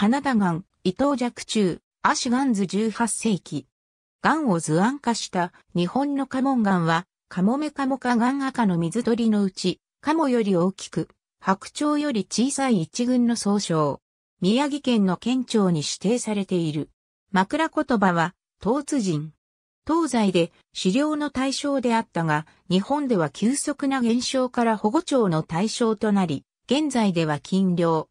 カナダガン、伊藤若冲、アシガンズ18世紀。ガンを図案化した日本のカモンガンは、カモメカモカガン赤の水鳥のうち、カモより大きく、白鳥より小さい一群の総称。宮城県の県庁に指定されている。枕言葉は、東津人。東西で狩猟の対象であったが、日本では急速な減少から保護鳥の対象となり、現在では禁猟。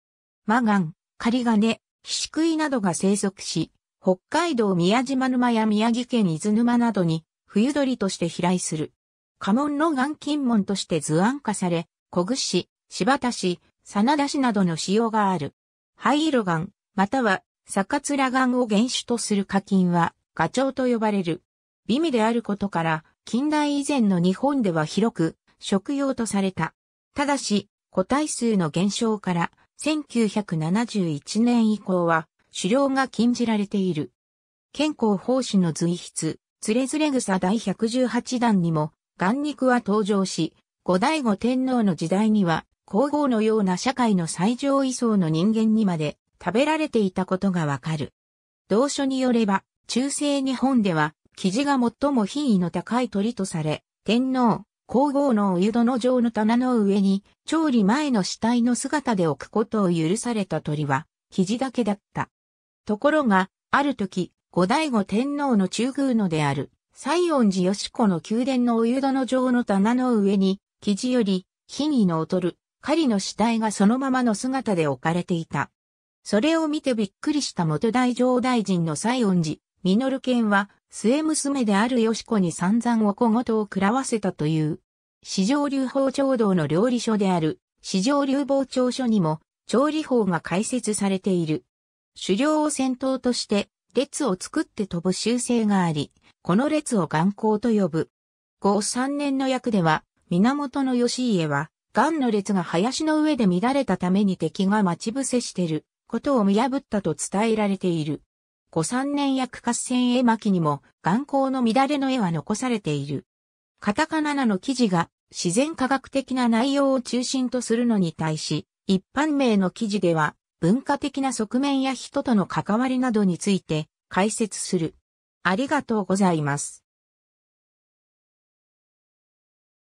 マガン、カリガネ、ヒシクイなどが生息し、北海道宮島沼や宮城県伊豆沼などに冬鳥として飛来する。家紋の岩金門として図案化され、小串柴田市、真田市などの使用がある。灰色岩、または、坂面岩を原種とする課金は、ガチョウと呼ばれる。美味であることから、近代以前の日本では広く、食用とされた。ただし、個体数の減少から、1971年以降は狩猟が禁じられている。健康奉仕の随筆、つれずれ草第118弾にも、眼肉は登場し、後醍醐天皇の時代には、皇后のような社会の最上位層の人間にまで食べられていたことがわかる。同書によれば、中世日本では、生地が最も品位の高い鳥とされ、天皇、皇后のお湯殿状の棚の上に、調理前の死体の姿で置くことを許された鳥は、肘だけだった。ところが、ある時、後醍醐天皇の中宮のである、西園寺義子の宮殿のお湯殿状の棚の上に、生地より、品位の劣る、狩りの死体がそのままの姿で置かれていた。それを見てびっくりした元大上大臣の西園寺、ミノル犬は末娘であるよしこに散々お小言を食らわせたという。市上流包丁道の料理書である市上流包丁書にも調理法が解説されている。狩猟を先頭として列を作って飛ぶ習性があり、この列を眼光と呼ぶ。後三年の役では、源義家は、癌の列が林の上で乱れたために敵が待ち伏せしてることを見破ったと伝えられている。五三年役合戦絵巻にも眼光の乱れの絵は残されている。カタカナナの記事が自然科学的な内容を中心とするのに対し、一般名の記事では文化的な側面や人との関わりなどについて解説する。ありがとうございます。